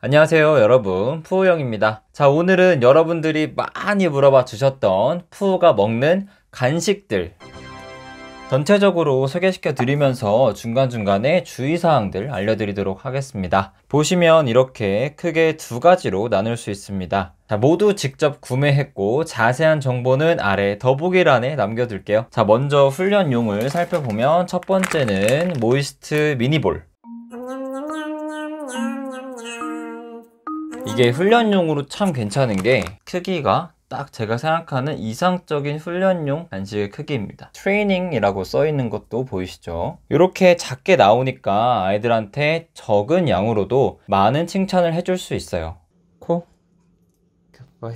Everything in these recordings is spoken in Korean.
안녕하세요 여러분 푸우영입니다 자 오늘은 여러분들이 많이 물어봐 주셨던 푸우가 먹는 간식들 전체적으로 소개시켜 드리면서 중간중간에 주의사항들 알려드리도록 하겠습니다 보시면 이렇게 크게 두 가지로 나눌 수 있습니다 자, 모두 직접 구매했고 자세한 정보는 아래 더보기란에 남겨둘게요 자 먼저 훈련용을 살펴보면 첫 번째는 모이스트 미니볼 안녕 이게 훈련용으로 참 괜찮은 게 크기가 딱 제가 생각하는 이상적인 훈련용 간식의 크기입니다 트레이닝이라고 써 있는 것도 보이시죠 이렇게 작게 나오니까 아이들한테 적은 양으로도 많은 칭찬을 해줄 수 있어요 코 굿바이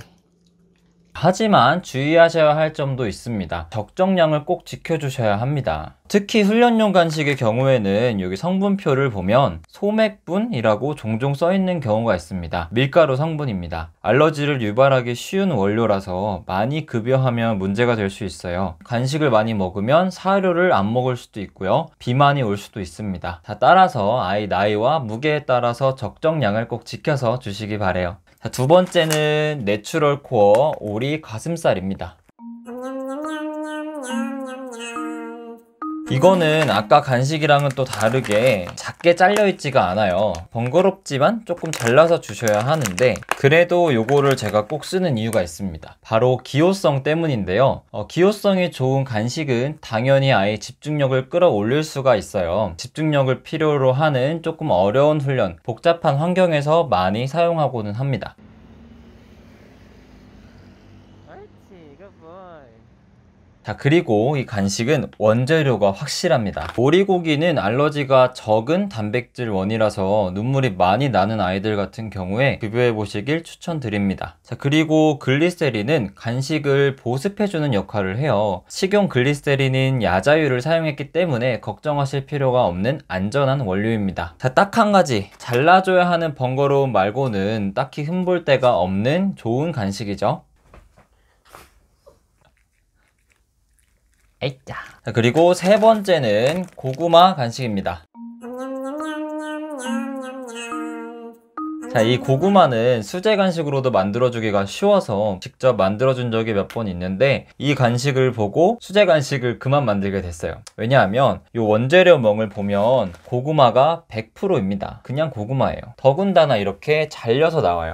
하지만 주의하셔야 할 점도 있습니다. 적정량을 꼭 지켜주셔야 합니다. 특히 훈련용 간식의 경우에는 여기 성분표를 보면 소맥분이라고 종종 써있는 경우가 있습니다. 밀가루 성분입니다. 알러지를 유발하기 쉬운 원료라서 많이 급여하면 문제가 될 수 있어요. 간식을 많이 먹으면 사료를 안 먹을 수도 있고요. 비만이 올 수도 있습니다. 따라서 아이 나이와 무게에 따라서 적정량을 꼭 지켜서 주시기 바래요. 자, 두 번째는 내추럴 코어 오리 가슴살입니다. 이거는 아까 간식이랑은 또 다르게 작게 잘려 있지가 않아요 번거롭지만 조금 잘라서 주셔야 하는데 그래도 요거를 제가 꼭 쓰는 이유가 있습니다 바로 기호성 때문인데요 어, 기호성이 좋은 간식은 당연히 아예 집중력을 끌어올릴 수가 있어요 집중력을 필요로 하는 조금 어려운 훈련 복잡한 환경에서 많이 사용하고는 합니다 자 그리고 이 간식은 원재료가 확실합니다 오리고기는 알러지가 적은 단백질 원이라서 눈물이 많이 나는 아이들 같은 경우에 비교해 보시길 추천드립니다 자 그리고 글리세린은 간식을 보습해주는 역할을 해요 식용 글리세린은 야자유를 사용했기 때문에 걱정하실 필요가 없는 안전한 원료입니다 자딱한 가지 잘라줘야 하는 번거로움 말고는 딱히 흠볼 데가 없는 좋은 간식이죠 에이짜. 그리고 세 번째는 고구마 간식입니다. 자, 이 고구마는 수제 간식으로도 만들어주기가 쉬워서 직접 만들어준 적이 몇 번 있는데 이 간식을 보고 수제 간식을 그만 만들게 됐어요. 왜냐하면 이 원재료 멍을 보면 고구마가 100%입니다. 그냥 고구마예요. 더군다나 이렇게 잘려서 나와요.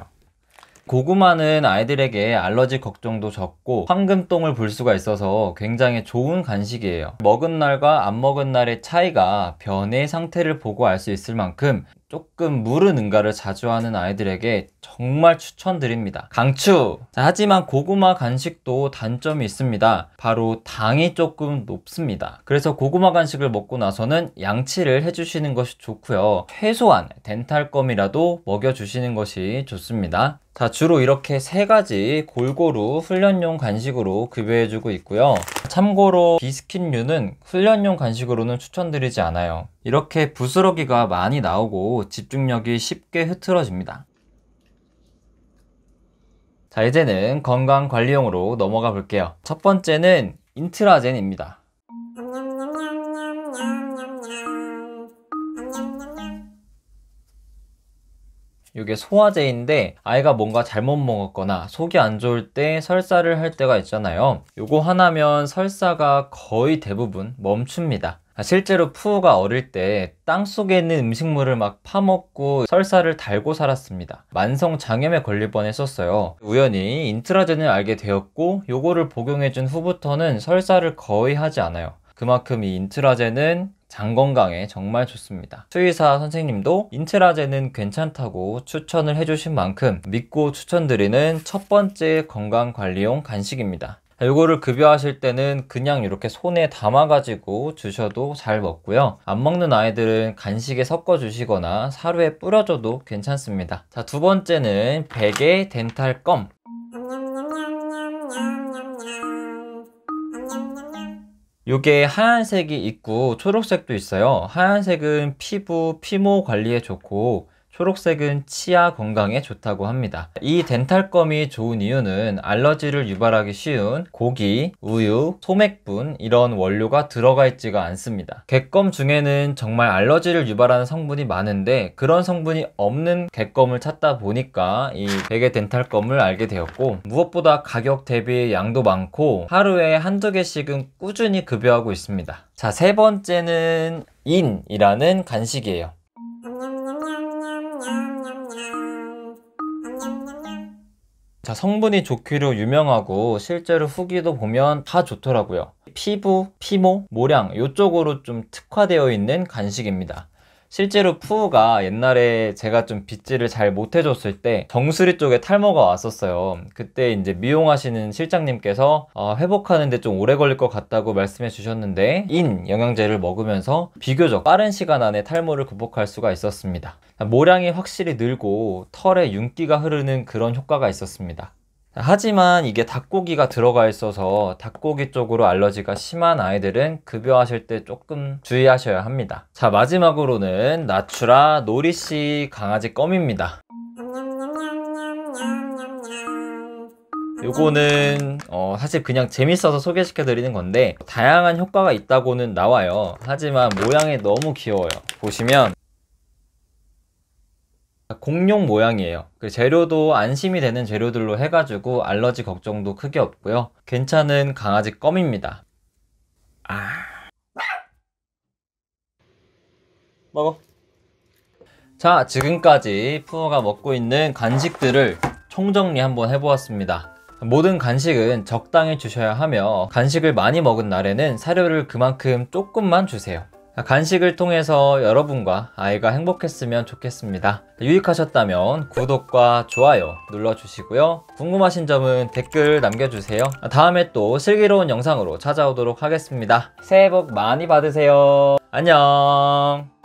고구마는 아이들에게 알러지 걱정도 적고 황금똥을 볼 수가 있어서 굉장히 좋은 간식이에요 먹은 날과 안 먹은 날의 차이가 변의 상태를 보고 알 수 있을 만큼 조금 무른 응가를 자주 하는 아이들에게 정말 추천드립니다. 강추! 자, 하지만 고구마 간식도 단점이 있습니다. 바로 당이 조금 높습니다. 그래서 고구마 간식을 먹고 나서는 양치를 해주시는 것이 좋고요. 최소한 덴탈껌이라도 먹여주시는 것이 좋습니다. 자, 주로 이렇게 세 가지 골고루 훈련용 간식으로 급여해주고 있고요. 참고로 비스킨류는 훈련용 간식으로는 추천드리지 않아요. 이렇게 부스러기가 많이 나오고 집중력이 쉽게 흐트러집니다. 자 이제는 건강 관리용으로 넘어가 볼게요 첫 번째는 인트라젠입니다 이게 소화제인데 아이가 뭔가 잘못 먹었거나 속이 안 좋을 때 설사를 할 때가 있잖아요 이거 하나면 설사가 거의 대부분 멈춥니다 아, 실제로 푸우가 어릴 때 땅속에 있는 음식물을 막 파먹고 설사를 달고 살았습니다. 만성 장염에 걸릴 뻔했었어요. 우연히 인트라젠을 알게 되었고 요거를 복용해준 후부터는 설사를 거의 하지 않아요. 그만큼 이 인트라젠은 장 건강에 정말 좋습니다. 수의사 선생님도 인트라젠은 괜찮다고 추천을 해주신 만큼 믿고 추천드리는 첫 번째 건강관리용 간식입니다. 요거를 급여하실 때는 그냥 이렇게 손에 담아가지고 주셔도 잘 먹고요. 안 먹는 아이들은 간식에 섞어 주시거나 사료에 뿌려줘도 괜찮습니다. 자, 두 번째는 베개 덴탈 껌. 요게 하얀색이 있고 초록색도 있어요. 하얀색은 피부, 피모 관리에 좋고 초록색은 치아 건강에 좋다고 합니다. 이덴탈껌이 좋은 이유는 알러지를 유발하기 쉬운 고기, 우유, 소맥분 이런 원료가 들어가 있지가 않습니다. 갯껌 중에는 정말 알러지를 유발하는 성분이 많은데 그런 성분이 없는 갯껌을 찾다 보니까 이 베개 덴탈껌을 알게 되었고 무엇보다 가격 대비 양도 많고 하루에 한두 개씩은 꾸준히 급여하고 있습니다. 자, 세 번째는 인이라는 간식이에요. 다 성분이 좋기로 유명하고 실제로 후기도 보면 다 좋더라고요. 피부, 피모, 모량 이쪽으로 좀 특화되어 있는 간식입니다. 실제로 푸우가 옛날에 제가 좀 빗질을 잘 못해줬을 때 정수리 쪽에 탈모가 왔었어요. 그때 이제 미용하시는 실장님께서 어, 회복하는데 좀 오래 걸릴 것 같다고 말씀해 주셨는데 인 영양제를 먹으면서 비교적 빠른 시간 안에 탈모를 극복할 수가 있었습니다. 모량이 확실히 늘고 털에 윤기가 흐르는 그런 효과가 있었습니다. 하지만 이게 닭고기가 들어가 있어서 닭고기 쪽으로 알러지가 심한 아이들은 급여하실 때 조금 주의하셔야 합니다. 자 마지막으로는 나추라 노리씨 강아지 껌입니다. 요거는 어 사실 그냥 재밌어서 소개시켜 드리는 건데 다양한 효과가 있다고는 나와요 하지만 모양이 너무 귀여워요 보시면 공룡 모양이에요. 그 재료도 안심이 되는 재료들로 해가지고 알러지 걱정도 크게 없고요. 괜찮은 강아지 껌입니다. 아... 먹어. 자, 지금까지 푸어가 먹고 있는 간식들을 총정리 한번 해보았습니다. 모든 간식은 적당히 주셔야 하며 간식을 많이 먹은 날에는 사료를 그만큼 조금만 주세요. 간식을 통해서 여러분과 아이가 행복했으면 좋겠습니다. 유익하셨다면 구독과 좋아요 눌러주시고요. 궁금하신 점은 댓글 남겨주세요. 다음에 또 슬기로운 영상으로 찾아오도록 하겠습니다. 새해 복 많이 받으세요. 안녕